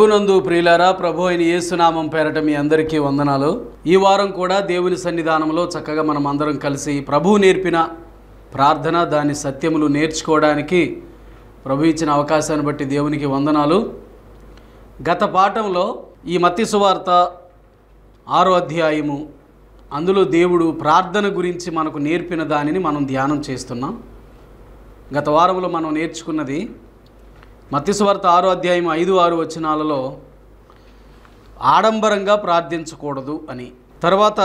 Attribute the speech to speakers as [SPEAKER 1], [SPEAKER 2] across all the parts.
[SPEAKER 1] ప్రభునందు ప్రియులారా ప్రభు అయిన యేసునామం పేరట మీ అందరికీ వందనాలు ఈ వారం కూడా దేవుని సన్నిధానంలో చక్కగా మనం అందరం కలిసి ప్రభువు నేర్పిన ప్రార్థన దాని సత్యములు నేర్చుకోవడానికి ప్రభు ఇచ్చిన అవకాశాన్ని బట్టి దేవునికి వందనాలు గత పాఠంలో ఈ మత్తి సువార్త ఆరో అధ్యాయము అందులో దేవుడు ప్రార్థన గురించి మనకు నేర్పిన దానిని మనం ధ్యానం చేస్తున్నాం గత వారంలో మనం నేర్చుకున్నది మత్స్యవార్త ఆరో అధ్యాయం ఐదు ఆరు వచనాలలో ఆడంబరంగా ప్రార్థించకూడదు అని తర్వాత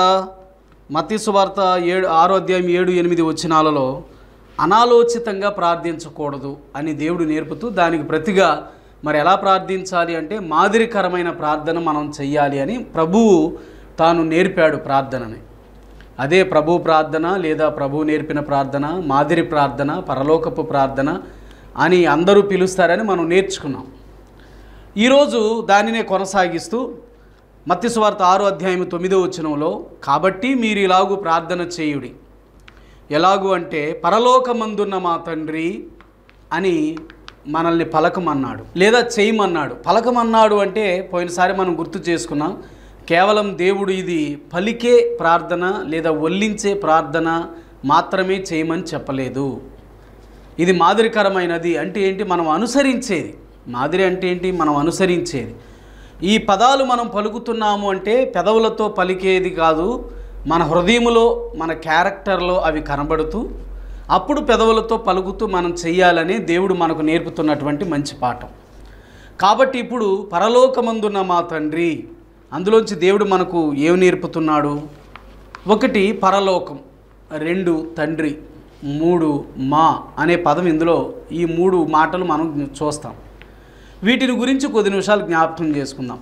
[SPEAKER 1] మత్స్యవార్త ఏడు ఆరో అధ్యాయం ఏడు ఎనిమిది వచనాలలో అనాలోచితంగా ప్రార్థించకూడదు అని దేవుడు నేర్పుతూ దానికి ప్రతిగా మరి ఎలా ప్రార్థించాలి అంటే మాదిరికరమైన ప్రార్థన మనం చెయ్యాలి అని ప్రభువు తాను నేర్పాడు ప్రార్థనని అదే ప్రభు ప్రార్థన లేదా ప్రభు నేర్పిన ప్రార్థన మాదిరి ప్రార్థన పరలోకపు ప్రార్థన అని అందరూ పిలుస్తారని మనం నేర్చుకున్నాం ఈరోజు దానినే కొనసాగిస్తూ మత్స్యవార్త ఆరో అధ్యాయం తొమ్మిదో వచ్చినంలో కాబట్టి మీరు ఇలాగూ ప్రార్థన చేయుడి ఎలాగూ అంటే పరలోకమందున్న మా తండ్రి అని మనల్ని పలకమన్నాడు లేదా చేయమన్నాడు పలకమన్నాడు అంటే పోయినసారి మనం గుర్తు చేసుకున్నాం కేవలం దేవుడు ఇది పలికే ప్రార్థన లేదా ఒల్లించే ప్రార్థన మాత్రమే చేయమని చెప్పలేదు ఇది మాదిరికరమైనది అంటే ఏంటి మనం అనుసరించేది మాదిరి అంటే ఏంటి మనం అనుసరించేది ఈ పదాలు మనం పలుకుతున్నాము అంటే పెదవులతో పలికేది కాదు మన హృదయములో మన క్యారెక్టర్లో అవి కనబడుతూ అప్పుడు పెదవులతో పలుకుతూ మనం చేయాలని దేవుడు మనకు నేర్పుతున్నటువంటి మంచి పాఠం కాబట్టి ఇప్పుడు పరలోకమందున్న మా తండ్రి అందులోంచి దేవుడు మనకు ఏమి నేర్పుతున్నాడు ఒకటి పరలోకం రెండు తండ్రి మూడు మా అనే పదం ఇందులో ఈ మూడు మాటలు మనం చూస్తాం వీటిని గురించి కొద్ది నిమిషాలు జ్ఞాపకం చేసుకుందాం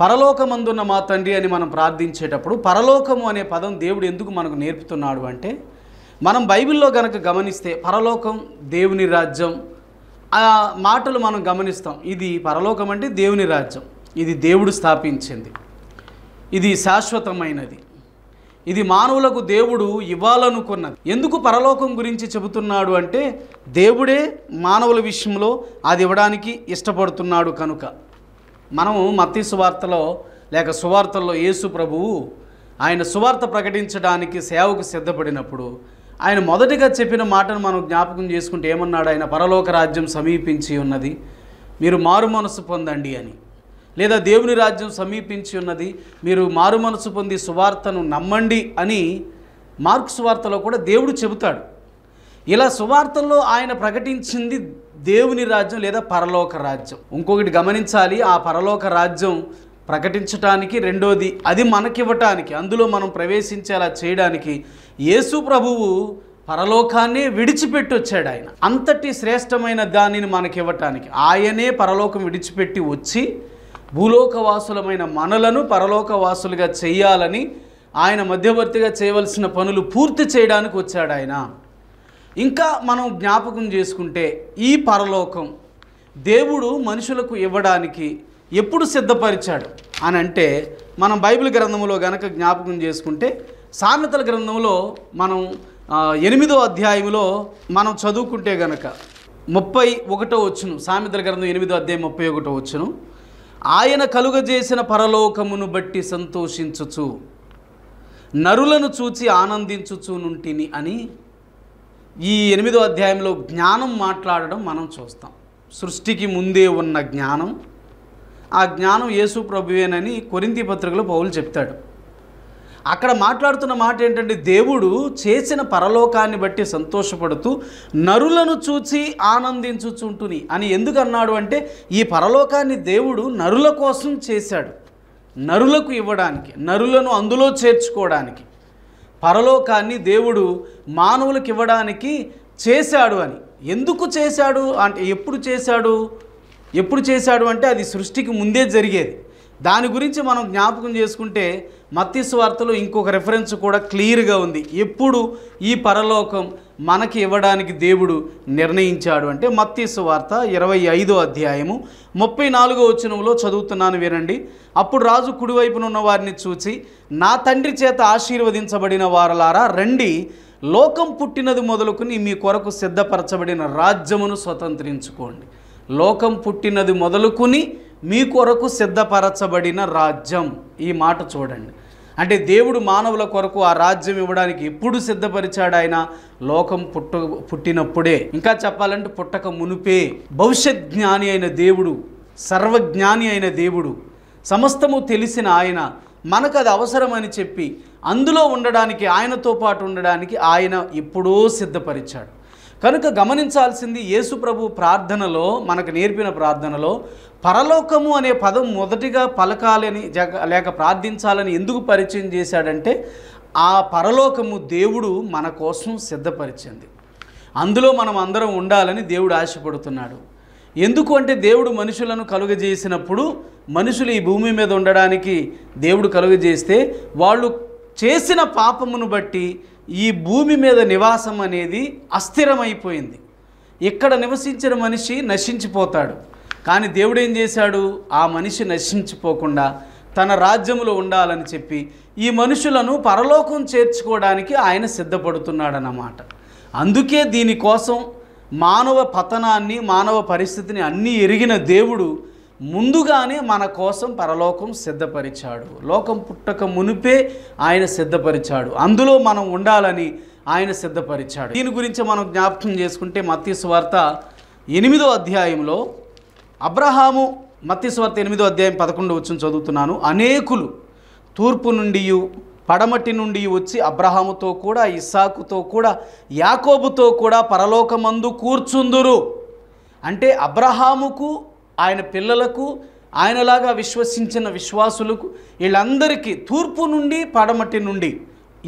[SPEAKER 1] పరలోకమందున్న మా తండ్రి అని మనం ప్రార్థించేటప్పుడు పరలోకము అనే పదం దేవుడు ఎందుకు మనకు నేర్పుతున్నాడు అంటే మనం బైబిల్లో గనక గమనిస్తే పరలోకం దేవుని రాజ్యం ఆ మాటలు మనం గమనిస్తాం ఇది పరలోకం అంటే దేవుని రాజ్యం ఇది దేవుడు స్థాపించింది ఇది శాశ్వతమైనది ఇది మానవులకు దేవుడు ఇవ్వాలనుకున్నది ఎందుకు పరలోకం గురించి చెబుతున్నాడు అంటే దేవుడే మానవుల విషయంలో అది ఇవ్వడానికి ఇష్టపడుతున్నాడు కనుక మనము మత్తి సువార్తలో లేక సువార్తల్లో యేసు ప్రభువు ఆయన సువార్త ప్రకటించడానికి సేవకు సిద్ధపడినప్పుడు ఆయన మొదటిగా చెప్పిన మాటను మనం జ్ఞాపకం చేసుకుంటే ఏమన్నాడు ఆయన పరలోక రాజ్యం సమీపించి ఉన్నది మీరు మారు మనసు పొందండి అని లేదా దేవుని రాజ్యం సమీపించి ఉన్నది మీరు మారు మనసు పొంది సువార్తను నమ్మండి అని మార్క్స్ వార్తలో కూడా దేవుడు చెబుతాడు ఇలా సువార్తల్లో ఆయన ప్రకటించింది దేవుని రాజ్యం లేదా పరలోక రాజ్యం ఇంకొకటి గమనించాలి ఆ పరలోక రాజ్యం ప్రకటించటానికి రెండోది అది మనకివ్వటానికి అందులో మనం ప్రవేశించేలా చేయడానికి యేసు ప్రభువు పరలోకాన్ని విడిచిపెట్టి వచ్చాడు ఆయన అంతటి శ్రేష్టమైన దానిని మనకివ్వటానికి ఆయనే పరలోకం విడిచిపెట్టి వచ్చి భూలోకవాసులమైన మనలను పరలోకవాసులుగా చేయాలని ఆయన మధ్యవర్తిగా చేయవలసిన పనులు పూర్తి చేయడానికి వచ్చాడు ఆయన ఇంకా మనం జ్ఞాపకం చేసుకుంటే ఈ పరలోకం దేవుడు మనుషులకు ఇవ్వడానికి ఎప్పుడు సిద్ధపరిచాడు అని అంటే మనం బైబిల్ గ్రంథంలో గనక జ్ఞాపకం చేసుకుంటే సామెతల గ్రంథంలో మనం ఎనిమిదో అధ్యాయంలో మనం చదువుకుంటే గనక ముప్పై ఒకటో వచ్చును సామెతల గ్రంథం ఎనిమిదో అధ్యాయం ముప్పై ఒకటో వచ్చును ఆయన కలుగజేసిన పరలోకమును బట్టి సంతోషించుచు నరులను చూచి ఆనందించుచు నుంటిని అని ఈ ఎనిమిదో అధ్యాయంలో జ్ఞానం మాట్లాడడం మనం చూస్తాం సృష్టికి ముందే ఉన్న జ్ఞానం ఆ జ్ఞానం యేసు ప్రభువేనని కొరింతి పత్రికలో పౌలు చెప్తాడు అక్కడ మాట్లాడుతున్న మాట ఏంటంటే దేవుడు చేసిన పరలోకాన్ని బట్టి సంతోషపడుతూ నరులను చూచి ఆనందించుచుంటుని అని ఎందుకు అన్నాడు అంటే ఈ పరలోకాన్ని దేవుడు నరుల కోసం చేశాడు నరులకు ఇవ్వడానికి నరులను అందులో చేర్చుకోవడానికి పరలోకాన్ని దేవుడు మానవులకు ఇవ్వడానికి చేశాడు అని ఎందుకు చేశాడు అంటే ఎప్పుడు చేశాడు ఎప్పుడు చేశాడు అంటే అది సృష్టికి ముందే జరిగేది దాని గురించి మనం జ్ఞాపకం చేసుకుంటే మత్తిస్ వార్తలో ఇంకొక రెఫరెన్స్ కూడా క్లియర్గా ఉంది ఎప్పుడు ఈ పరలోకం మనకి ఇవ్వడానికి దేవుడు నిర్ణయించాడు అంటే మత్తీస్ వార్త ఇరవై ఐదో అధ్యాయము ముప్పై నాలుగో వచనంలో చదువుతున్నాను వినండి అప్పుడు రాజు కుడివైపున ఉన్న వారిని చూసి నా తండ్రి చేత ఆశీర్వదించబడిన వారలారా రండి లోకం పుట్టినది మొదలుకుని మీ కొరకు సిద్ధపరచబడిన రాజ్యమును స్వతంత్రించుకోండి లోకం పుట్టినది మొదలుకుని మీ కొరకు సిద్ధపరచబడిన రాజ్యం ఈ మాట చూడండి అంటే దేవుడు మానవుల కొరకు ఆ రాజ్యం ఇవ్వడానికి ఎప్పుడు సిద్ధపరిచాడు ఆయన లోకం పుట్ట పుట్టినప్పుడే ఇంకా చెప్పాలంటే పుట్టక మునిపే భవిష్యత్ జ్ఞాని అయిన దేవుడు సర్వజ్ఞాని అయిన దేవుడు సమస్తము తెలిసిన ఆయన మనకు అది అవసరమని చెప్పి అందులో ఉండడానికి ఆయనతో పాటు ఉండడానికి ఆయన ఎప్పుడో సిద్ధపరిచాడు కనుక గమనించాల్సింది యేసు ప్రభు ప్రార్థనలో మనకు నేర్పిన ప్రార్థనలో పరలోకము అనే పదం మొదటిగా పలకాలని లేక ప్రార్థించాలని ఎందుకు పరిచయం చేశాడంటే ఆ పరలోకము దేవుడు మన కోసం సిద్ధపరిచింది అందులో మనం అందరం ఉండాలని దేవుడు ఆశపడుతున్నాడు ఎందుకు అంటే దేవుడు మనుషులను కలుగజేసినప్పుడు మనుషులు ఈ భూమి మీద ఉండడానికి దేవుడు కలుగజేస్తే వాళ్ళు చేసిన పాపమును బట్టి ఈ భూమి మీద నివాసం అనేది అస్థిరమైపోయింది ఇక్కడ నివసించిన మనిషి నశించిపోతాడు కానీ దేవుడు ఏం చేశాడు ఆ మనిషి నశించిపోకుండా తన రాజ్యములో ఉండాలని చెప్పి ఈ మనుషులను పరలోకం చేర్చుకోవడానికి ఆయన సిద్ధపడుతున్నాడన్నమాట అందుకే దీనికోసం మానవ పతనాన్ని మానవ పరిస్థితిని అన్నీ ఎరిగిన దేవుడు ముందుగానే మన కోసం పరలోకం సిద్ధపరిచాడు లోకం పుట్టక మునిపే ఆయన సిద్ధపరిచాడు అందులో మనం ఉండాలని ఆయన సిద్ధపరిచాడు దీని గురించి మనం జ్ఞాపకం చేసుకుంటే మత్స్వార్త ఎనిమిదో అధ్యాయంలో అబ్రహాము మత్స్వార్త ఎనిమిదో అధ్యాయం పదకొండు వచ్చి చదువుతున్నాను అనేకులు తూర్పు నుండి పడమటి నుండి వచ్చి అబ్రహాముతో కూడా ఇస్సాకుతో కూడా యాకోబుతో కూడా పరలోకమందు కూర్చుందురు అంటే అబ్రహాముకు ఆయన పిల్లలకు ఆయనలాగా విశ్వసించిన విశ్వాసులకు వీళ్ళందరికీ తూర్పు నుండి పడమటి నుండి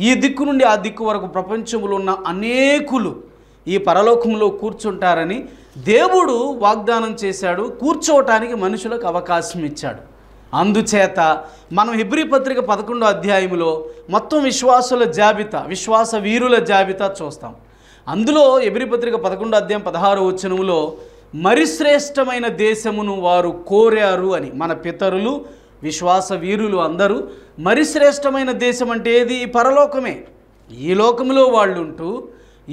[SPEAKER 1] ఈ దిక్కు నుండి ఆ దిక్కు వరకు ప్రపంచంలో ఉన్న అనేకులు ఈ పరలోకంలో కూర్చుంటారని దేవుడు వాగ్దానం చేశాడు కూర్చోవటానికి మనుషులకు అవకాశం ఇచ్చాడు అందుచేత మనం హిబ్రి పత్రిక పదకొండో అధ్యాయంలో మొత్తం విశ్వాసుల జాబితా విశ్వాస వీరుల జాబితా చూస్తాం అందులో ఎబ్రి పత్రిక పదకొండో అధ్యాయం పదహారు వచ్చినములో మరి శ్రేష్టమైన దేశమును వారు కోరారు అని మన పితరులు విశ్వాస వీరులు అందరూ మరి శ్రేష్టమైన దేశం అంటే ఏది ఈ పరలోకమే ఈ లోకంలో వాళ్ళు ఉంటూ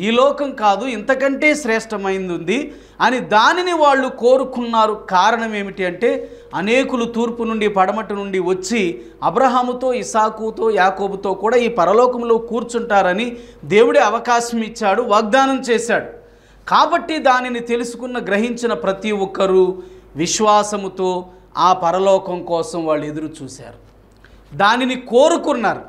[SPEAKER 1] ఈ లోకం కాదు ఇంతకంటే శ్రేష్టమైంది ఉంది అని దానిని వాళ్ళు కోరుకున్నారు కారణం ఏమిటి అంటే అనేకులు తూర్పు నుండి పడమటి నుండి వచ్చి అబ్రహాముతో ఇసాకుతో యాకోబుతో కూడా ఈ పరలోకంలో కూర్చుంటారని దేవుడే అవకాశం ఇచ్చాడు వాగ్దానం చేశాడు కాబట్టి దానిని తెలుసుకున్న గ్రహించిన ప్రతి ఒక్కరూ విశ్వాసముతో ఆ పరలోకం కోసం వాళ్ళు ఎదురు చూశారు దానిని కోరుకున్నారు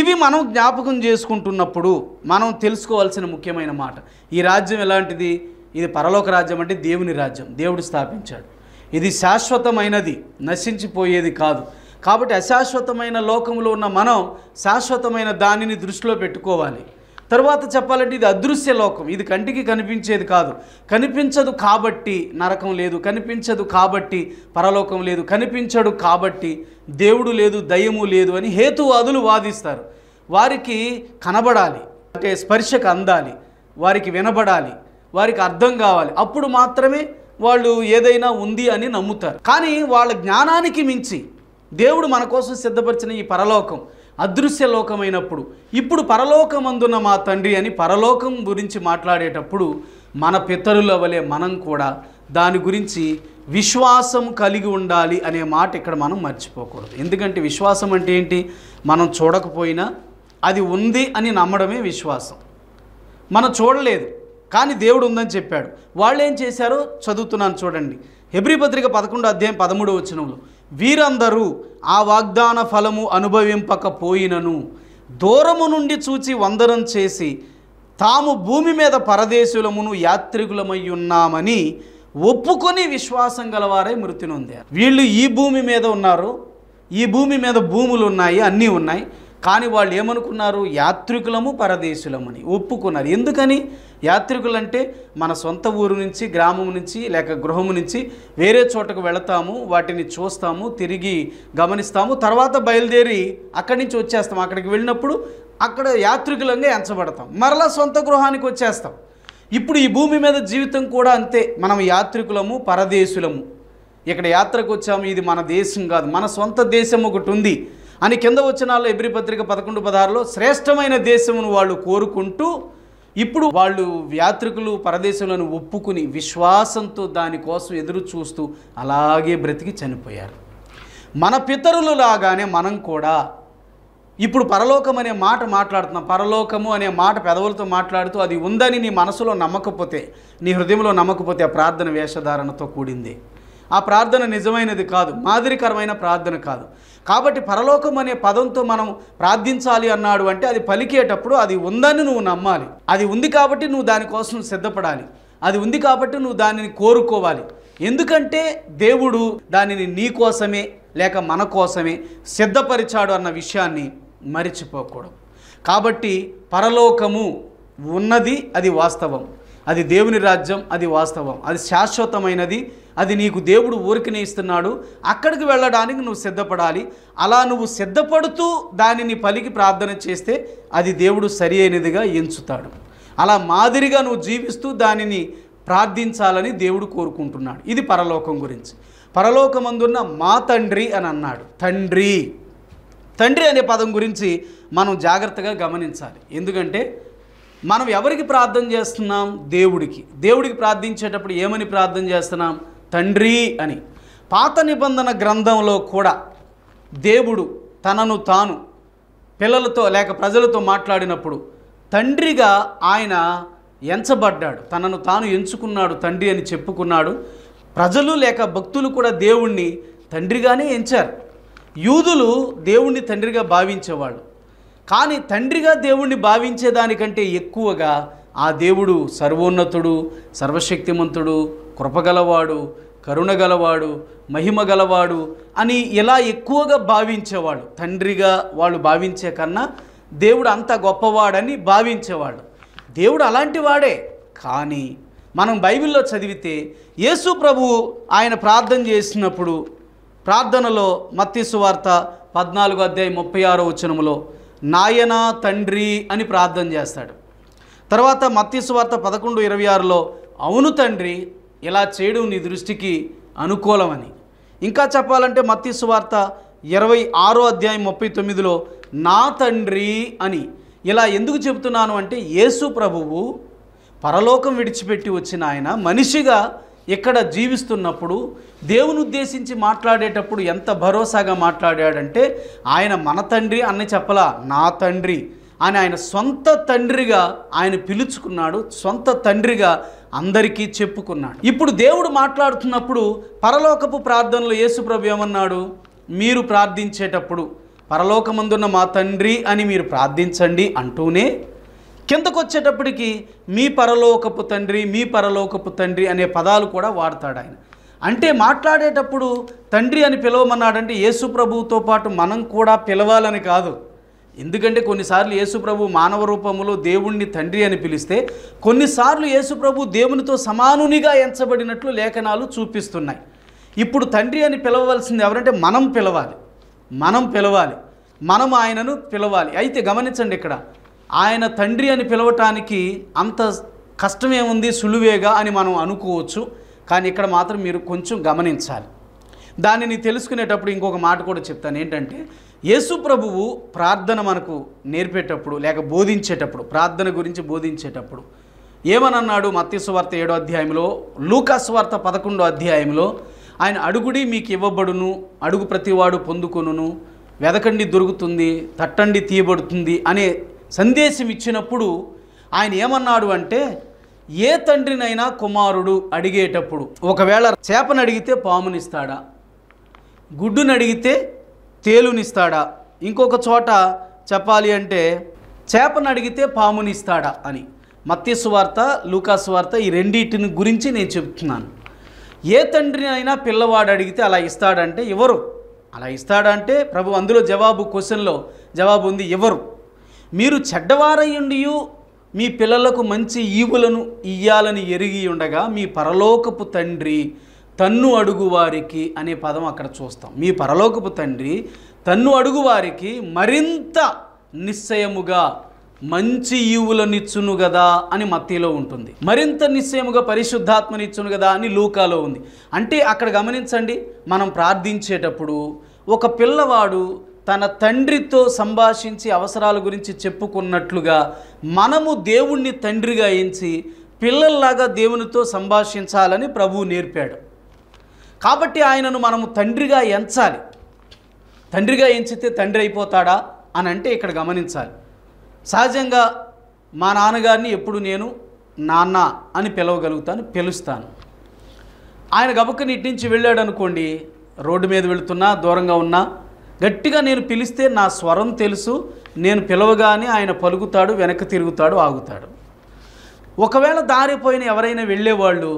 [SPEAKER 1] ఇవి మనం జ్ఞాపకం చేసుకుంటున్నప్పుడు మనం తెలుసుకోవాల్సిన ముఖ్యమైన మాట ఈ రాజ్యం ఎలాంటిది ఇది పరలోక రాజ్యం అంటే దేవుని రాజ్యం దేవుడు స్థాపించాడు ఇది శాశ్వతమైనది నశించిపోయేది కాదు కాబట్టి అశాశ్వతమైన లోకంలో ఉన్న మనం శాశ్వతమైన దానిని దృష్టిలో పెట్టుకోవాలి తర్వాత చెప్పాలంటే ఇది అదృశ్య లోకం ఇది కంటికి కనిపించేది కాదు కనిపించదు కాబట్టి నరకం లేదు కనిపించదు కాబట్టి పరలోకం లేదు కనిపించడు కాబట్టి దేవుడు లేదు దయము లేదు అని హేతువాదులు వాదిస్తారు వారికి కనబడాలి అంటే స్పర్శకు అందాలి వారికి వినబడాలి వారికి అర్థం కావాలి అప్పుడు మాత్రమే వాళ్ళు ఏదైనా ఉంది అని నమ్ముతారు కానీ వాళ్ళ జ్ఞానానికి మించి దేవుడు మన కోసం సిద్ధపరిచిన ఈ పరలోకం అదృశ్య లోకమైనప్పుడు ఇప్పుడు పరలోకమందున మా తండ్రి అని పరలోకం గురించి మాట్లాడేటప్పుడు మన పితరుల వలె మనం కూడా దాని గురించి విశ్వాసం కలిగి ఉండాలి అనే మాట ఇక్కడ మనం మర్చిపోకూడదు ఎందుకంటే విశ్వాసం అంటే ఏంటి మనం చూడకపోయినా అది ఉంది అని నమ్మడమే విశ్వాసం మనం చూడలేదు కానీ దేవుడు ఉందని చెప్పాడు వాళ్ళు ఏం చేశారో చదువుతున్నాను చూడండి హెబ్రి పత్రిక పదకొండు అధ్యాయం పదమూడు వచనంలో వీరందరూ ఆ వాగ్దాన ఫలము అనుభవింపకపోయినను దూరము నుండి చూచి వందనం చేసి తాము భూమి మీద పరదేశులమును యాత్రికులమై ఉన్నామని ఒప్పుకొని విశ్వాసం గలవారే మృతి నొందారు వీళ్ళు ఈ భూమి మీద ఉన్నారు ఈ భూమి మీద భూములు ఉన్నాయి అన్నీ ఉన్నాయి కానీ వాళ్ళు ఏమనుకున్నారు యాత్రికులము పరదేశులమని ఒప్పుకున్నారు ఎందుకని యాత్రికులంటే మన సొంత ఊరు నుంచి గ్రామం నుంచి లేక గృహము నుంచి వేరే చోటకు వెళతాము వాటిని చూస్తాము తిరిగి గమనిస్తాము తర్వాత బయలుదేరి అక్కడి నుంచి వచ్చేస్తాం అక్కడికి వెళ్ళినప్పుడు అక్కడ యాత్రికులంగా ఎంచబడతాం మరలా సొంత గృహానికి వచ్చేస్తాం ఇప్పుడు ఈ భూమి మీద జీవితం కూడా అంతే మనం యాత్రికులము పరదేశులము ఇక్కడ యాత్రకు వచ్చాము ఇది మన దేశం కాదు మన సొంత దేశం ఒకటి ఉంది అని కింద వచ్చిన వాళ్ళు ఎబ్రి పత్రిక పదకొండు పదహారులో శ్రేష్టమైన దేశమును వాళ్ళు కోరుకుంటూ ఇప్పుడు వాళ్ళు యాత్రికులు పరదేశంలో ఒప్పుకుని విశ్వాసంతో దానికోసం ఎదురు చూస్తూ అలాగే బ్రతికి చనిపోయారు మన పితరులు లాగానే మనం కూడా ఇప్పుడు పరలోకం అనే మాట మాట్లాడుతున్నాం పరలోకము అనే మాట పెదవులతో మాట్లాడుతూ అది ఉందని నీ మనసులో నమ్మకపోతే నీ హృదయంలో నమ్మకపోతే ఆ ప్రార్థన వేషధారణతో కూడింది ఆ ప్రార్థన నిజమైనది కాదు మాదిరికరమైన ప్రార్థన కాదు కాబట్టి పరలోకం అనే పదంతో మనం ప్రార్థించాలి అన్నాడు అంటే అది పలికేటప్పుడు అది ఉందని నువ్వు నమ్మాలి అది ఉంది కాబట్టి నువ్వు దానికోసం సిద్ధపడాలి అది ఉంది కాబట్టి నువ్వు దానిని కోరుకోవాలి ఎందుకంటే దేవుడు దానిని నీ కోసమే లేక మన కోసమే సిద్ధపరిచాడు అన్న విషయాన్ని మరిచిపోకూడదు కాబట్టి పరలోకము ఉన్నది అది వాస్తవం అది దేవుని రాజ్యం అది వాస్తవం అది శాశ్వతమైనది అది నీకు దేవుడు ఊరికనే ఇస్తున్నాడు అక్కడికి వెళ్ళడానికి నువ్వు సిద్ధపడాలి అలా నువ్వు సిద్ధపడుతూ దానిని పలికి ప్రార్థన చేస్తే అది దేవుడు సరి అయినదిగా ఎంచుతాడు అలా మాదిరిగా నువ్వు జీవిస్తూ దానిని ప్రార్థించాలని దేవుడు కోరుకుంటున్నాడు ఇది పరలోకం గురించి పరలోకమందున్న మా తండ్రి అని అన్నాడు తండ్రి తండ్రి అనే పదం గురించి మనం జాగ్రత్తగా గమనించాలి ఎందుకంటే మనం ఎవరికి ప్రార్థన చేస్తున్నాం దేవుడికి దేవుడికి ప్రార్థించేటప్పుడు ఏమని ప్రార్థన చేస్తున్నాం తండ్రి అని పాత నిబంధన గ్రంథంలో కూడా దేవుడు తనను తాను పిల్లలతో లేక ప్రజలతో మాట్లాడినప్పుడు తండ్రిగా ఆయన ఎంచబడ్డాడు తనను తాను ఎంచుకున్నాడు తండ్రి అని చెప్పుకున్నాడు ప్రజలు లేక భక్తులు కూడా దేవుణ్ణి తండ్రిగానే ఎంచారు యూదులు దేవుణ్ణి తండ్రిగా భావించేవాళ్ళు కానీ తండ్రిగా దేవుణ్ణి భావించేదానికంటే ఎక్కువగా ఆ దేవుడు సర్వోన్నతుడు సర్వశక్తిమంతుడు కృపగలవాడు కరుణగలవాడు మహిమ గలవాడు అని ఎలా ఎక్కువగా భావించేవాడు తండ్రిగా వాళ్ళు భావించే కన్నా దేవుడు అంత గొప్పవాడని భావించేవాడు దేవుడు అలాంటి వాడే కానీ మనం బైబిల్లో చదివితే యేసు ప్రభువు ఆయన ప్రార్థన చేసినప్పుడు ప్రార్థనలో మత్తిసు వార్త పద్నాలుగు అధ్యాయ ముప్పై ఆరో వచనంలో నాయన తండ్రి అని ప్రార్థన చేస్తాడు తర్వాత మత్తిసు వార్త పదకొండు ఇరవై ఆరులో అవును తండ్రి ఇలా చేయడం నీ దృష్టికి అనుకూలమని ఇంకా చెప్పాలంటే మత్తి వార్త ఇరవై ఆరో అధ్యాయం ముప్పై తొమ్మిదిలో నా తండ్రి అని ఇలా ఎందుకు చెబుతున్నాను అంటే యేసు ప్రభువు పరలోకం విడిచిపెట్టి వచ్చిన ఆయన మనిషిగా ఇక్కడ జీవిస్తున్నప్పుడు దేవుని ఉద్దేశించి మాట్లాడేటప్పుడు ఎంత భరోసాగా మాట్లాడాడంటే ఆయన మన తండ్రి అన్ని చెప్పలా నా తండ్రి అని ఆయన సొంత తండ్రిగా ఆయన పిలుచుకున్నాడు సొంత తండ్రిగా అందరికీ చెప్పుకున్నాడు ఇప్పుడు దేవుడు మాట్లాడుతున్నప్పుడు పరలోకపు ప్రార్థనలో యేసుప్రభు ఏమన్నాడు మీరు ప్రార్థించేటప్పుడు పరలోకమందున్న మా తండ్రి అని మీరు ప్రార్థించండి అంటూనే కిందకు మీ పరలోకపు తండ్రి మీ పరలోకపు తండ్రి అనే పదాలు కూడా వాడతాడు ఆయన అంటే మాట్లాడేటప్పుడు తండ్రి అని పిలవమన్నాడంటే యేసు ప్రభువుతో పాటు మనం కూడా పిలవాలని కాదు ఎందుకంటే కొన్నిసార్లు యేసుప్రభు మానవ రూపంలో దేవుణ్ణి తండ్రి అని పిలిస్తే కొన్నిసార్లు యేసుప్రభు దేవునితో సమానునిగా ఎంచబడినట్లు లేఖనాలు చూపిస్తున్నాయి ఇప్పుడు తండ్రి అని పిలవలసింది ఎవరంటే మనం పిలవాలి మనం పిలవాలి మనం ఆయనను పిలవాలి అయితే గమనించండి ఇక్కడ ఆయన తండ్రి అని పిలవటానికి అంత కష్టమేముంది సులువేగా అని మనం అనుకోవచ్చు కానీ ఇక్కడ మాత్రం మీరు కొంచెం గమనించాలి దానిని తెలుసుకునేటప్పుడు ఇంకొక మాట కూడా చెప్తాను ఏంటంటే యేసు ప్రభువు ప్రార్థన మనకు నేర్పేటప్పుడు లేక బోధించేటప్పుడు ప్రార్థన గురించి బోధించేటప్పుడు ఏమనన్నాడు మత్స్యవార్త ఏడో అధ్యాయంలో లూకాస్వార్త పదకొండో అధ్యాయంలో ఆయన అడుగుడి మీకు ఇవ్వబడును అడుగు ప్రతివాడు పొందుకొను వెదకండి దొరుకుతుంది తట్టండి తీయబడుతుంది అనే సందేశం ఇచ్చినప్పుడు ఆయన ఏమన్నాడు అంటే ఏ తండ్రినైనా కుమారుడు అడిగేటప్పుడు ఒకవేళ చేపను అడిగితే పామునిస్తాడా గుడ్డును అడిగితే తేలునిస్తాడా ఇంకొక చోట చెప్పాలి అంటే చేపను అడిగితే పామునిస్తాడా అని వార్త లూకాసు వార్త ఈ రెండింటిని గురించి నేను చెప్తున్నాను ఏ తండ్రిని అయినా పిల్లవాడు అడిగితే అలా ఇస్తాడంటే ఎవరు అలా ఇస్తాడంటే ప్రభు అందులో జవాబు క్వశ్చన్లో జవాబు ఉంది ఎవరు మీరు చెడ్డవారయ్యుండి మీ పిల్లలకు మంచి ఈవులను ఇయ్యాలని ఎరిగి ఉండగా మీ పరలోకపు తండ్రి తన్ను అడుగు వారికి అనే పదం అక్కడ చూస్తాం మీ పరలోకపు తండ్రి తన్ను అడుగు వారికి మరింత నిశ్చయముగా మంచి ఈవులనిచ్చును కదా అని మత్తిలో ఉంటుంది మరింత నిశ్చయముగా పరిశుద్ధాత్మనిచ్చును కదా అని లూకాలో ఉంది అంటే అక్కడ గమనించండి మనం ప్రార్థించేటప్పుడు ఒక పిల్లవాడు తన తండ్రితో సంభాషించి అవసరాల గురించి చెప్పుకున్నట్లుగా మనము దేవుణ్ణి తండ్రిగా ఎంచి పిల్లల్లాగా దేవునితో సంభాషించాలని ప్రభువు నేర్పాడు కాబట్టి ఆయనను మనము తండ్రిగా ఎంచాలి తండ్రిగా ఎంచితే తండ్రి అయిపోతాడా అని అంటే ఇక్కడ గమనించాలి సహజంగా మా నాన్నగారిని ఎప్పుడు నేను నాన్న అని పిలవగలుగుతాను పిలుస్తాను ఆయన ఇటు ఇట్టించి వెళ్ళాడు అనుకోండి రోడ్డు మీద వెళుతున్నా దూరంగా ఉన్నా గట్టిగా నేను పిలిస్తే నా స్వరం తెలుసు నేను పిలవగానే ఆయన పలుకుతాడు వెనక్కి తిరుగుతాడు ఆగుతాడు ఒకవేళ దారిపోయిన ఎవరైనా వెళ్ళేవాళ్ళు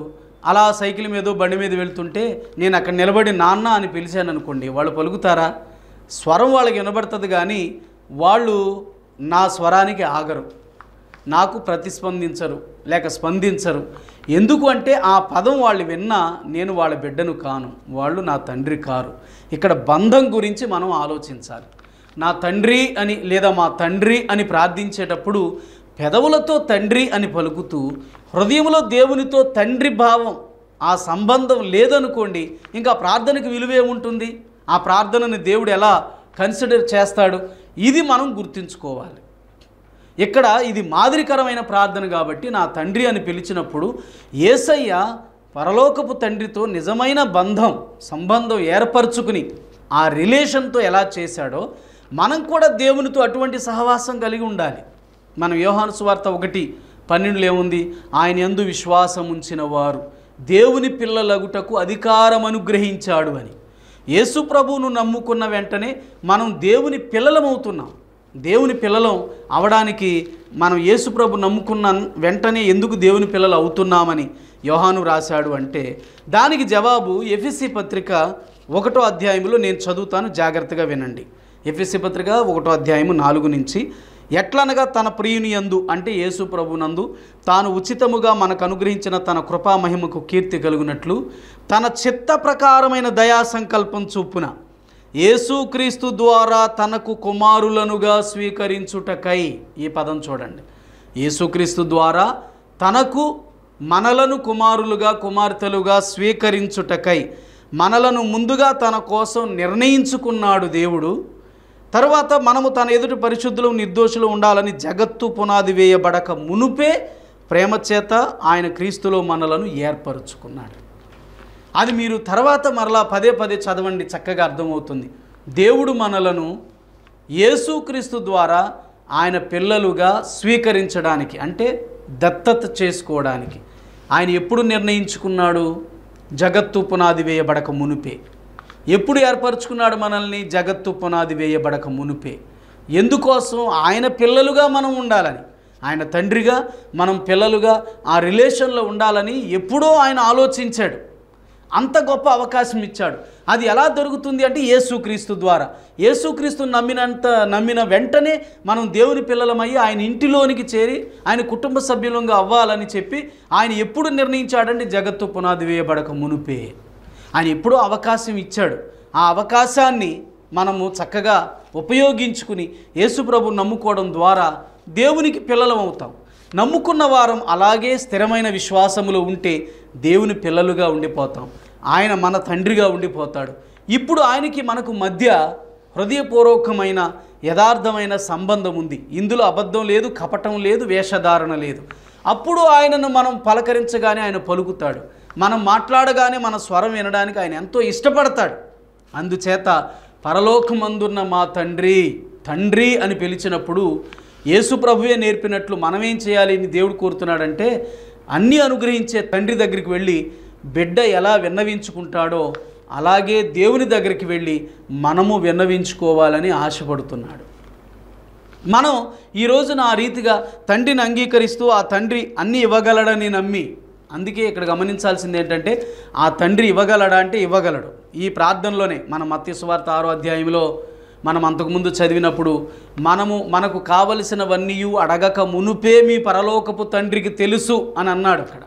[SPEAKER 1] అలా సైకిల్ మీద బండి మీద వెళ్తుంటే నేను అక్కడ నిలబడి నాన్న అని పిలిచాను అనుకోండి వాళ్ళు పలుకుతారా స్వరం వాళ్ళకి వినబడుతుంది కానీ వాళ్ళు నా స్వరానికి ఆగరు నాకు ప్రతిస్పందించరు లేక స్పందించరు ఎందుకు అంటే ఆ పదం వాళ్ళు విన్నా నేను వాళ్ళ బిడ్డను కాను వాళ్ళు నా తండ్రి కారు ఇక్కడ బంధం గురించి మనం ఆలోచించాలి నా తండ్రి అని లేదా మా తండ్రి అని ప్రార్థించేటప్పుడు పెదవులతో తండ్రి అని పలుకుతూ హృదయంలో దేవునితో తండ్రి భావం ఆ సంబంధం లేదనుకోండి ఇంకా ప్రార్థనకు విలువేముంటుంది ఆ ప్రార్థనని దేవుడు ఎలా కన్సిడర్ చేస్తాడు ఇది మనం గుర్తుంచుకోవాలి ఇక్కడ ఇది మాదిరికరమైన ప్రార్థన కాబట్టి నా తండ్రి అని పిలిచినప్పుడు ఏసయ్య పరలోకపు తండ్రితో నిజమైన బంధం సంబంధం ఏర్పరచుకుని ఆ రిలేషన్తో ఎలా చేశాడో మనం కూడా దేవునితో అటువంటి సహవాసం కలిగి ఉండాలి మన యోహాను సువార్త ఒకటి పన్నెండులో ఏముంది ఆయన ఎందు విశ్వాసం ఉంచిన వారు దేవుని పిల్లలగుటకు అధికారం అనుగ్రహించాడు అని యేసు ప్రభువును నమ్ముకున్న వెంటనే మనం దేవుని పిల్లలమవుతున్నాం దేవుని పిల్లలం అవడానికి మనం ప్రభు నమ్ముకున్న వెంటనే ఎందుకు దేవుని పిల్లలు అవుతున్నామని యోహాను రాశాడు అంటే దానికి జవాబు ఎఫ్ఎస్సి పత్రిక ఒకటో అధ్యాయంలో నేను చదువుతాను జాగ్రత్తగా వినండి ఎఫ్ఎస్సి పత్రిక ఒకటో అధ్యాయము నాలుగు నుంచి ఎట్లనగా తన ప్రియుని యందు అంటే యేసు ప్రభునందు తాను ఉచితముగా మనకు అనుగ్రహించిన తన కృపా మహిమకు కీర్తి కలుగునట్లు తన చిత్త ప్రకారమైన దయా సంకల్పం చూపున యేసుక్రీస్తు ద్వారా తనకు కుమారులనుగా స్వీకరించుటకై ఈ పదం చూడండి యేసుక్రీస్తు ద్వారా తనకు మనలను కుమారులుగా కుమార్తెలుగా స్వీకరించుటకై మనలను ముందుగా తన కోసం నిర్ణయించుకున్నాడు దేవుడు తర్వాత మనము తన ఎదుటి పరిశుద్ధులు నిర్దోషులు ఉండాలని జగత్తు పునాది వేయబడక మునుపే ప్రేమ చేత ఆయన క్రీస్తులో మనలను ఏర్పరుచుకున్నాడు అది మీరు తర్వాత మరలా పదే పదే చదవండి చక్కగా అర్థమవుతుంది దేవుడు మనలను యేసుక్రీస్తు ద్వారా ఆయన పిల్లలుగా స్వీకరించడానికి అంటే దత్తత చేసుకోవడానికి ఆయన ఎప్పుడు నిర్ణయించుకున్నాడు జగత్తు పునాది వేయబడక మునిపే ఎప్పుడు ఏర్పరచుకున్నాడు మనల్ని జగత్తు పునాది వేయబడక మునుపే ఎందుకోసం ఆయన పిల్లలుగా మనం ఉండాలని ఆయన తండ్రిగా మనం పిల్లలుగా ఆ రిలేషన్లో ఉండాలని ఎప్పుడో ఆయన ఆలోచించాడు అంత గొప్ప అవకాశం ఇచ్చాడు అది ఎలా దొరుకుతుంది అంటే యేసుక్రీస్తు ద్వారా యేసుక్రీస్తు నమ్మినంత నమ్మిన వెంటనే మనం దేవుని పిల్లలమయ్యి ఆయన ఇంటిలోనికి చేరి ఆయన కుటుంబ సభ్యులంగా అవ్వాలని చెప్పి ఆయన ఎప్పుడు నిర్ణయించాడంటే జగత్తు పునాది వేయబడక మునుపే ఆయన ఎప్పుడో అవకాశం ఇచ్చాడు ఆ అవకాశాన్ని మనము చక్కగా ఉపయోగించుకుని యేసుప్రభు నమ్ముకోవడం ద్వారా దేవునికి పిల్లలం అవుతాం నమ్ముకున్న వారం అలాగే స్థిరమైన విశ్వాసములు ఉంటే దేవుని పిల్లలుగా ఉండిపోతాం ఆయన మన తండ్రిగా ఉండిపోతాడు ఇప్పుడు ఆయనకి మనకు మధ్య హృదయపూర్వకమైన యథార్థమైన సంబంధం ఉంది ఇందులో అబద్ధం లేదు కపటం లేదు వేషధారణ లేదు అప్పుడు ఆయనను మనం పలకరించగానే ఆయన పలుకుతాడు మనం మాట్లాడగానే మన స్వరం వినడానికి ఆయన ఎంతో ఇష్టపడతాడు అందుచేత పరలోకమందున్న మా తండ్రి తండ్రి అని పిలిచినప్పుడు యేసు ప్రభువే నేర్పినట్లు మనమేం చేయాలి అని దేవుడు కోరుతున్నాడంటే అన్నీ అనుగ్రహించే తండ్రి దగ్గరికి వెళ్ళి బిడ్డ ఎలా విన్నవించుకుంటాడో అలాగే దేవుని దగ్గరికి వెళ్ళి మనము విన్నవించుకోవాలని ఆశపడుతున్నాడు మనం ఈ రోజున ఆ రీతిగా తండ్రిని అంగీకరిస్తూ ఆ తండ్రి అన్నీ ఇవ్వగలడని నమ్మి అందుకే ఇక్కడ గమనించాల్సింది ఏంటంటే ఆ తండ్రి ఇవ్వగలడా అంటే ఇవ్వగలడు ఈ ప్రార్థనలోనే మన మత్స్య సువార్త ఆరో అధ్యాయంలో మనం అంతకుముందు చదివినప్పుడు మనము మనకు కావలసినవన్నీ అడగక మునుపే మీ పరలోకపు తండ్రికి తెలుసు అని అన్నాడు అక్కడ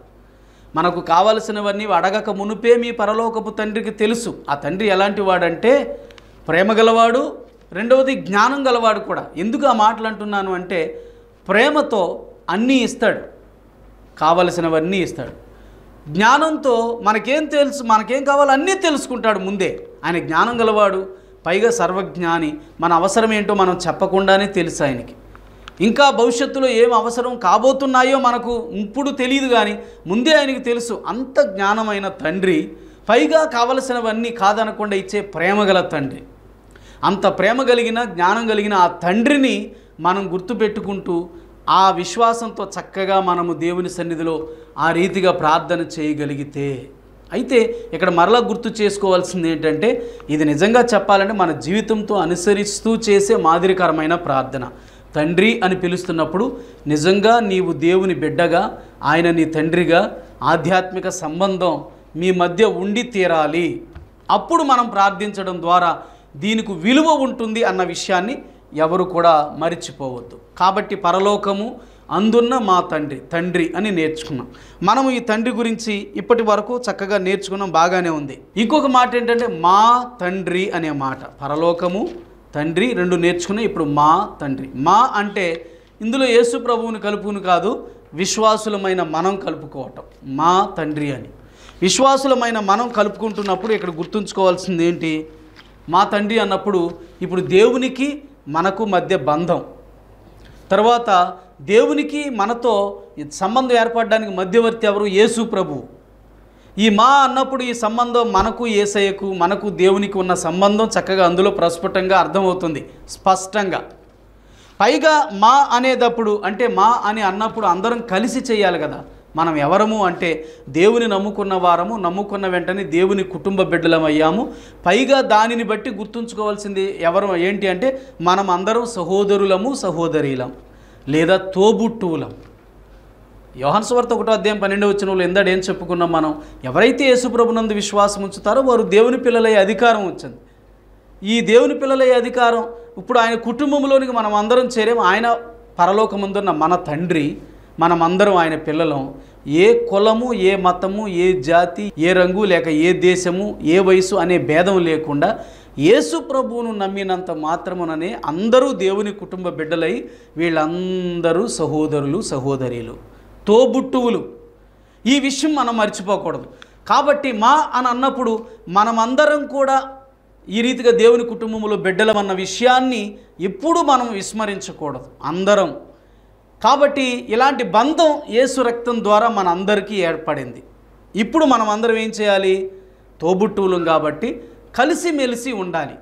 [SPEAKER 1] మనకు కావలసినవన్నీ అడగక మునుపే మీ పరలోకపు తండ్రికి తెలుసు ఆ తండ్రి ఎలాంటి వాడంటే ప్రేమ గలవాడు రెండవది జ్ఞానం గలవాడు కూడా ఎందుకు ఆ మాటలు అంటున్నాను అంటే ప్రేమతో అన్నీ ఇస్తాడు కావలసినవన్నీ ఇస్తాడు జ్ఞానంతో మనకేం తెలుసు మనకేం కావాలో అన్నీ తెలుసుకుంటాడు ముందే ఆయన జ్ఞానం గలవాడు పైగా సర్వజ్ఞాని మన అవసరం ఏంటో మనం చెప్పకుండానే తెలుసు ఆయనకి ఇంకా భవిష్యత్తులో ఏం అవసరం కాబోతున్నాయో మనకు ఇప్పుడు తెలియదు కానీ ముందే ఆయనకి తెలుసు అంత జ్ఞానమైన తండ్రి పైగా కావలసినవన్నీ కాదనకుండా ఇచ్చే ప్రేమగల తండ్రి అంత ప్రేమ కలిగిన జ్ఞానం కలిగిన ఆ తండ్రిని మనం గుర్తుపెట్టుకుంటూ ఆ విశ్వాసంతో చక్కగా మనము దేవుని సన్నిధిలో ఆ రీతిగా ప్రార్థన చేయగలిగితే అయితే ఇక్కడ మరలా గుర్తు చేసుకోవాల్సింది ఏంటంటే ఇది నిజంగా చెప్పాలంటే మన జీవితంతో అనుసరిస్తూ చేసే మాదిరికరమైన ప్రార్థన తండ్రి అని పిలుస్తున్నప్పుడు నిజంగా నీవు దేవుని బిడ్డగా ఆయన నీ తండ్రిగా ఆధ్యాత్మిక సంబంధం మీ మధ్య ఉండి తీరాలి అప్పుడు మనం ప్రార్థించడం ద్వారా దీనికి విలువ ఉంటుంది అన్న విషయాన్ని ఎవరు కూడా మరిచిపోవద్దు కాబట్టి పరలోకము అందున్న మా తండ్రి తండ్రి అని నేర్చుకున్నాం మనము ఈ తండ్రి గురించి ఇప్పటి వరకు చక్కగా నేర్చుకున్నాం బాగానే ఉంది ఇంకొక మాట ఏంటంటే మా తండ్రి అనే మాట పరలోకము తండ్రి రెండు నేర్చుకున్నాయి ఇప్పుడు మా తండ్రి మా అంటే ఇందులో యేసు ప్రభువుని కలుపుకుని కాదు విశ్వాసులమైన మనం కలుపుకోవటం మా తండ్రి అని విశ్వాసులమైన మనం కలుపుకుంటున్నప్పుడు ఇక్కడ గుర్తుంచుకోవాల్సింది ఏంటి మా తండ్రి అన్నప్పుడు ఇప్పుడు దేవునికి మనకు మధ్య బంధం తర్వాత దేవునికి మనతో సంబంధం ఏర్పడడానికి మధ్యవర్తి ఎవరు యేసు ప్రభు ఈ మా అన్నప్పుడు ఈ సంబంధం మనకు ఏసయ్యకు మనకు దేవునికి ఉన్న సంబంధం చక్కగా అందులో ప్రస్ఫుటంగా అర్థమవుతుంది స్పష్టంగా పైగా మా అనేటప్పుడు అంటే మా అని అన్నప్పుడు అందరం కలిసి చేయాలి కదా మనం ఎవరము అంటే దేవుని నమ్ముకున్న వారము నమ్ముకున్న వెంటనే దేవుని కుటుంబ బిడ్డలం అయ్యాము పైగా దానిని బట్టి గుర్తుంచుకోవాల్సింది ఎవరు ఏంటి అంటే మనం అందరం సహోదరులము సహోదరీలం లేదా తోబుట్టువులం యోహన్ సువార్త ఒకటో అధ్యాయం పన్నెండు వచ్చిన వాళ్ళు ఎందడేం చెప్పుకున్నాం మనం ఎవరైతే యేసుప్రభునందు విశ్వాసం ఉంచుతారో వారు దేవుని పిల్లలయ్యే అధికారం వచ్చింది ఈ దేవుని పిల్లలయ్యే అధికారం ఇప్పుడు ఆయన కుటుంబంలోనికి మనం అందరం చేరేం ఆయన పరలోకముందున్న మన తండ్రి మనమందరం ఆయన పిల్లలం ఏ కులము ఏ మతము ఏ జాతి ఏ రంగు లేక ఏ దేశము ఏ వయసు అనే భేదం లేకుండా యేసు ప్రభువును నమ్మినంత మాత్రముననే అందరూ దేవుని కుటుంబ బిడ్డలై వీళ్ళందరూ సహోదరులు సహోదరులు తోబుట్టువులు ఈ విషయం మనం మర్చిపోకూడదు కాబట్టి మా అని అన్నప్పుడు మనమందరం కూడా ఈ రీతిగా దేవుని కుటుంబంలో బిడ్డలమన్న విషయాన్ని ఎప్పుడూ మనం విస్మరించకూడదు అందరం కాబట్టి ఇలాంటి బంధం యేసు రక్తం ద్వారా మన అందరికీ ఏర్పడింది ఇప్పుడు మనం అందరం ఏం చేయాలి తోబుట్టువులం కాబట్టి కలిసిమెలిసి ఉండాలి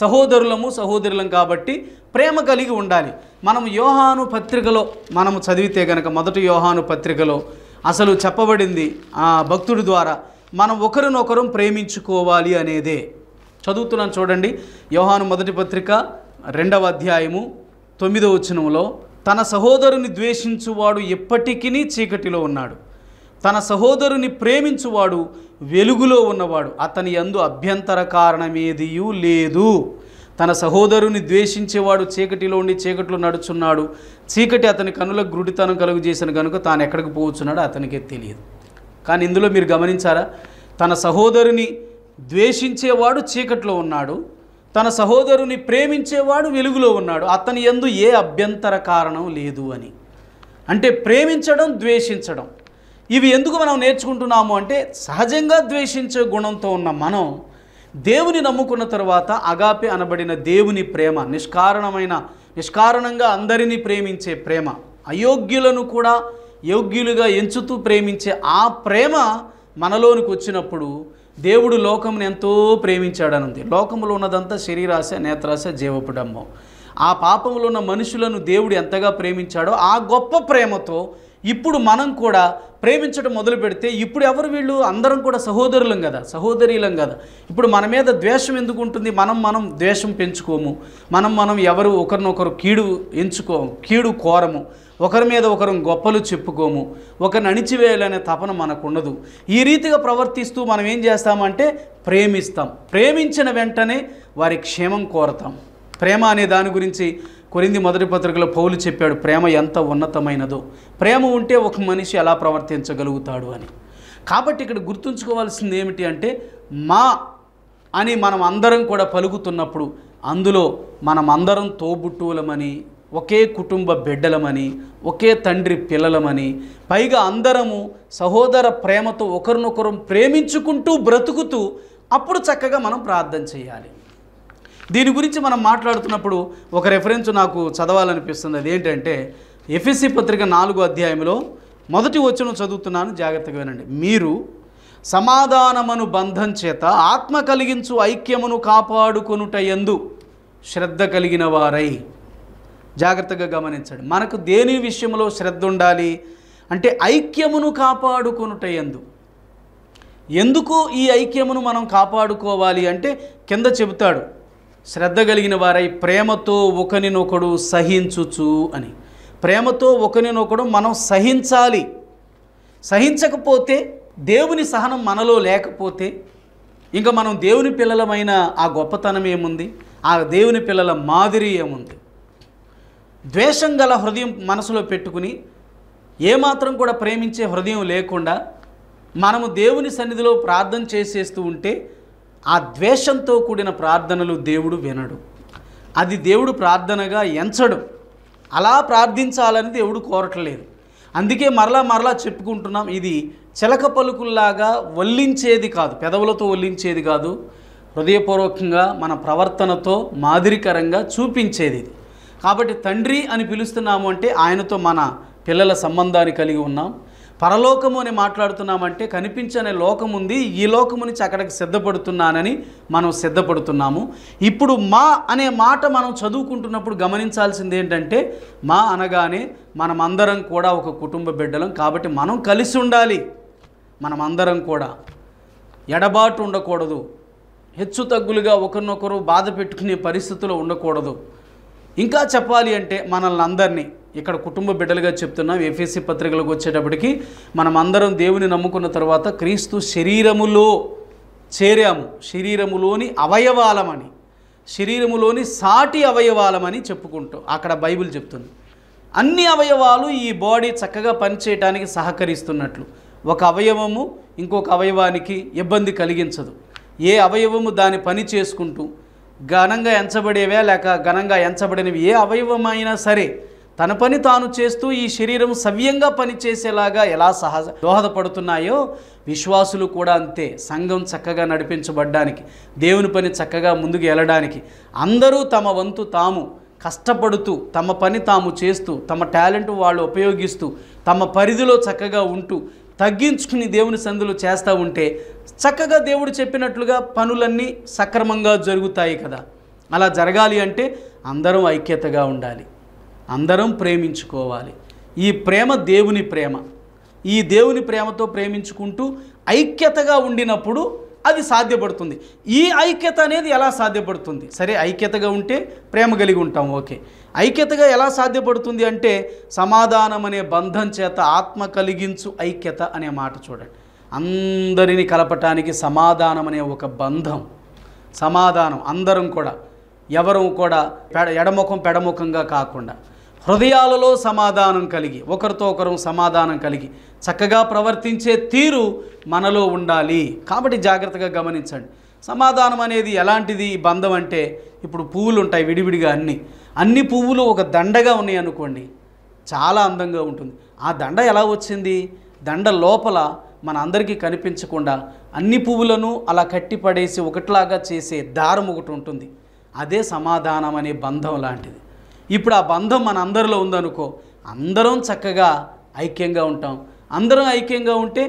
[SPEAKER 1] సహోదరులము సహోదరులం కాబట్టి ప్రేమ కలిగి ఉండాలి మనం యోహాను పత్రికలో మనము చదివితే గనక మొదటి యోహాను పత్రికలో అసలు చెప్పబడింది ఆ భక్తుడి ద్వారా మనం ఒకరినొకరు ప్రేమించుకోవాలి అనేదే చదువుతున్నాను చూడండి యోహాను మొదటి పత్రిక రెండవ అధ్యాయము తొమ్మిదవ వచనంలో తన సహోదరుని ద్వేషించువాడు ఎప్పటికీ చీకటిలో ఉన్నాడు తన సహోదరుని ప్రేమించువాడు వెలుగులో ఉన్నవాడు అతని అందు అభ్యంతర కారణమేదియూ లేదు తన సహోదరుని ద్వేషించేవాడు చీకటిలో ఉండి చీకటిలో నడుచున్నాడు చీకటి అతని కనుల గ్రుడితనం కలుగు చేసిన కనుక తాను ఎక్కడికి పోవచ్చున్నాడో అతనికే తెలియదు కానీ ఇందులో మీరు గమనించారా తన సహోదరుని ద్వేషించేవాడు చీకట్లో ఉన్నాడు తన సహోదరుని ప్రేమించేవాడు వెలుగులో ఉన్నాడు అతని ఎందు ఏ అభ్యంతర కారణం లేదు అని అంటే ప్రేమించడం ద్వేషించడం ఇవి ఎందుకు మనం నేర్చుకుంటున్నాము అంటే సహజంగా ద్వేషించే గుణంతో ఉన్న మనం దేవుని నమ్ముకున్న తర్వాత అగాపే అనబడిన దేవుని ప్రేమ నిష్కారణమైన నిష్కారణంగా అందరినీ ప్రేమించే ప్రేమ అయోగ్యులను కూడా యోగ్యులుగా ఎంచుతూ ప్రేమించే ఆ ప్రేమ మనలోనికి వచ్చినప్పుడు దేవుడు లోకమును ఎంతో ప్రేమించాడనుంది లోకములో ఉన్నదంతా శరీరాశ నేత్రాశ జీవపుడమ్మం ఆ పాపంలో ఉన్న మనుషులను దేవుడు ఎంతగా ప్రేమించాడో ఆ గొప్ప ప్రేమతో ఇప్పుడు మనం కూడా ప్రేమించడం మొదలు పెడితే ఇప్పుడు ఎవరు వీళ్ళు అందరం కూడా సహోదరులం కదా సహోదరీలం కదా ఇప్పుడు మన మీద ద్వేషం ఎందుకు ఉంటుంది మనం మనం ద్వేషం పెంచుకోము మనం మనం ఎవరు ఒకరినొకరు కీడు ఎంచుకో కీడు కోరము ఒకరి మీద ఒకరు గొప్పలు చెప్పుకోము ఒకరిని అణిచివేయాలనే తపన మనకు ఉండదు ఈ రీతిగా ప్రవర్తిస్తూ మనం ఏం చేస్తామంటే ప్రేమిస్తాం ప్రేమించిన వెంటనే వారి క్షేమం కోరతాం ప్రేమ అనే దాని గురించి కొరింది మొదటి పత్రికలో పౌలు చెప్పాడు ప్రేమ ఎంత ఉన్నతమైనదో ప్రేమ ఉంటే ఒక మనిషి ఎలా ప్రవర్తించగలుగుతాడు అని కాబట్టి ఇక్కడ గుర్తుంచుకోవాల్సింది ఏమిటి అంటే మా అని మనం అందరం కూడా పలుకుతున్నప్పుడు అందులో మనం అందరం తోబుట్టువులమని ఒకే కుటుంబ బిడ్డలమని ఒకే తండ్రి పిల్లలమని పైగా అందరము సహోదర ప్రేమతో ఒకరినొకరు ప్రేమించుకుంటూ బ్రతుకుతూ అప్పుడు చక్కగా మనం ప్రార్థన చేయాలి దీని గురించి మనం మాట్లాడుతున్నప్పుడు ఒక రెఫరెన్స్ నాకు చదవాలనిపిస్తుంది అదేంటంటే ఎఫ్ఎస్సి పత్రిక నాలుగు అధ్యాయంలో మొదటి వచ్చను చదువుతున్నాను జాగ్రత్తగా వినండి మీరు సమాధానమను బంధం చేత ఆత్మ కలిగించు ఐక్యమును కాపాడుకొనుట ఎందు శ్రద్ధ కలిగిన వారై జాగ్రత్తగా గమనించండి మనకు దేని విషయంలో శ్రద్ధ ఉండాలి అంటే ఐక్యమును కాపాడుకొనుట ఎందు ఎందుకు ఈ ఐక్యమును మనం కాపాడుకోవాలి అంటే కింద చెబుతాడు శ్రద్ధ కలిగిన వారై ప్రేమతో ఒకరినొకడు సహించుచు అని ప్రేమతో ఒకరినొకడు మనం సహించాలి సహించకపోతే దేవుని సహనం మనలో లేకపోతే ఇంకా మనం దేవుని పిల్లలమైన ఆ గొప్పతనం ఏముంది ఆ దేవుని పిల్లల మాదిరి ఏముంది ద్వేషం గల హృదయం మనసులో పెట్టుకుని ఏమాత్రం కూడా ప్రేమించే హృదయం లేకుండా మనము దేవుని సన్నిధిలో ప్రార్థన చేసేస్తూ ఉంటే ఆ ద్వేషంతో కూడిన ప్రార్థనలు దేవుడు వినడు అది దేవుడు ప్రార్థనగా ఎంచడు అలా ప్రార్థించాలని దేవుడు కోరట్లేదు అందుకే మరలా మరలా చెప్పుకుంటున్నాం ఇది చిలక పలుకుల్లాగా వల్లించేది కాదు పెదవులతో వల్లించేది కాదు హృదయపూర్వకంగా మన ప్రవర్తనతో మాదిరికరంగా చూపించేది కాబట్టి తండ్రి అని పిలుస్తున్నాము అంటే ఆయనతో మన పిల్లల సంబంధాన్ని కలిగి ఉన్నాం పరలోకము అని మాట్లాడుతున్నామంటే కనిపించనే లోకం ఉంది ఈ లోకము నుంచి అక్కడికి సిద్ధపడుతున్నానని మనం సిద్ధపడుతున్నాము ఇప్పుడు మా అనే మాట మనం చదువుకుంటున్నప్పుడు గమనించాల్సింది ఏంటంటే మా అనగానే మనమందరం కూడా ఒక కుటుంబ బిడ్డలం కాబట్టి మనం కలిసి ఉండాలి మనమందరం కూడా ఎడబాటు ఉండకూడదు హెచ్చు తగ్గులుగా ఒకరినొకరు బాధ పెట్టుకునే పరిస్థితులు ఉండకూడదు ఇంకా చెప్పాలి అంటే మనల్ని అందరినీ ఇక్కడ కుటుంబ బిడ్డలుగా చెప్తున్నాం ఎఫ్ఎస్సి పత్రికలకు వచ్చేటప్పటికి మనం అందరం దేవుని నమ్ముకున్న తర్వాత క్రీస్తు శరీరములో చేరాము శరీరములోని అవయవాలమని శరీరములోని సాటి అవయవాలమని చెప్పుకుంటాం అక్కడ బైబిల్ చెప్తుంది అన్ని అవయవాలు ఈ బాడీ చక్కగా పనిచేయటానికి సహకరిస్తున్నట్లు ఒక అవయవము ఇంకొక అవయవానికి ఇబ్బంది కలిగించదు ఏ అవయవము దాని పని చేసుకుంటూ ఘనంగా ఎంచబడేవే లేక ఘనంగా ఎంచబడినవి ఏ అవయవమైనా సరే తన పని తాను చేస్తూ ఈ శరీరం సవ్యంగా పనిచేసేలాగా ఎలా సహజ దోహదపడుతున్నాయో విశ్వాసులు కూడా అంతే సంఘం చక్కగా నడిపించబడ్డానికి దేవుని పని చక్కగా ముందుకు వెళ్ళడానికి అందరూ తమ వంతు తాము కష్టపడుతూ తమ పని తాము చేస్తూ తమ టాలెంట్ వాళ్ళు ఉపయోగిస్తూ తమ పరిధిలో చక్కగా ఉంటూ తగ్గించుకుని దేవుని సందులు చేస్తూ ఉంటే చక్కగా దేవుడు చెప్పినట్లుగా పనులన్నీ సక్రమంగా జరుగుతాయి కదా అలా జరగాలి అంటే అందరం ఐక్యతగా ఉండాలి అందరం ప్రేమించుకోవాలి ఈ ప్రేమ దేవుని ప్రేమ ఈ దేవుని ప్రేమతో ప్రేమించుకుంటూ ఐక్యతగా ఉండినప్పుడు అది సాధ్యపడుతుంది ఈ ఐక్యత అనేది ఎలా సాధ్యపడుతుంది సరే ఐక్యతగా ఉంటే ప్రేమ కలిగి ఉంటాం ఓకే ఐక్యతగా ఎలా సాధ్యపడుతుంది అంటే సమాధానం అనే బంధం చేత ఆత్మ కలిగించు ఐక్యత అనే మాట చూడండి అందరిని కలపటానికి సమాధానం అనే ఒక బంధం సమాధానం అందరం కూడా ఎవరూ కూడా ఎడముఖం పెడముఖంగా కాకుండా హృదయాలలో సమాధానం కలిగి ఒకరితో ఒకరు సమాధానం కలిగి చక్కగా ప్రవర్తించే తీరు మనలో ఉండాలి కాబట్టి జాగ్రత్తగా గమనించండి సమాధానం అనేది ఎలాంటిది ఈ బంధం అంటే ఇప్పుడు పువ్వులు ఉంటాయి విడివిడిగా అన్ని అన్ని పువ్వులు ఒక దండగా ఉన్నాయి అనుకోండి చాలా అందంగా ఉంటుంది ఆ దండ ఎలా వచ్చింది దండ లోపల మన అందరికీ కనిపించకుండా అన్ని పువ్వులను అలా కట్టి పడేసి ఒకటిలాగా చేసే దారం ఒకటి ఉంటుంది అదే సమాధానం అనే బంధం లాంటిది ఇప్పుడు ఆ బంధం మన అందరిలో ఉందనుకో అందరం చక్కగా ఐక్యంగా ఉంటాం అందరం ఐక్యంగా ఉంటే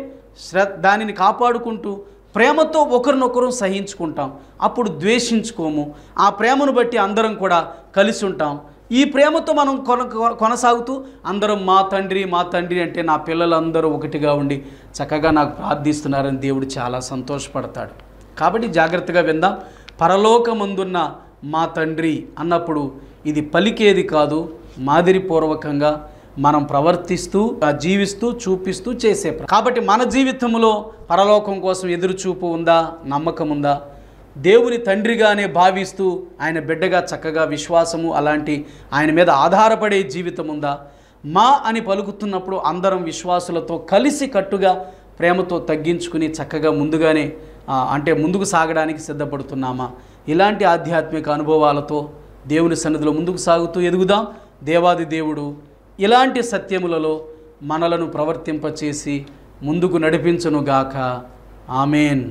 [SPEAKER 1] శ్ర దానిని కాపాడుకుంటూ ప్రేమతో ఒకరినొకరు సహించుకుంటాం అప్పుడు ద్వేషించుకోము ఆ ప్రేమను బట్టి అందరం కూడా కలిసి ఉంటాం ఈ ప్రేమతో మనం కొన కొనసాగుతూ అందరం మా తండ్రి మా తండ్రి అంటే నా పిల్లలందరూ ఒకటిగా ఉండి చక్కగా నాకు ప్రార్థిస్తున్నారని దేవుడు చాలా సంతోషపడతాడు కాబట్టి జాగ్రత్తగా విందాం పరలోకమందున్న మా తండ్రి అన్నప్పుడు ఇది పలికేది కాదు మాదిరిపూర్వకంగా మనం ప్రవర్తిస్తూ జీవిస్తూ చూపిస్తూ చేసే కాబట్టి మన జీవితంలో పరలోకం కోసం ఎదురుచూపు ఉందా నమ్మకం ఉందా దేవుని తండ్రిగానే భావిస్తూ ఆయన బిడ్డగా చక్కగా విశ్వాసము అలాంటి ఆయన మీద ఆధారపడే జీవితం ఉందా మా అని పలుకుతున్నప్పుడు అందరం విశ్వాసులతో కలిసి కట్టుగా ప్రేమతో తగ్గించుకుని చక్కగా ముందుగానే అంటే ముందుకు సాగడానికి సిద్ధపడుతున్నామా ఇలాంటి ఆధ్యాత్మిక అనుభవాలతో దేవుని సన్నిధిలో ముందుకు సాగుతూ ఎదుగుదాం దేవాది దేవుడు ఇలాంటి సత్యములలో మనలను ప్రవర్తింపచేసి ముందుకు నడిపించునుగాక ఆమెన్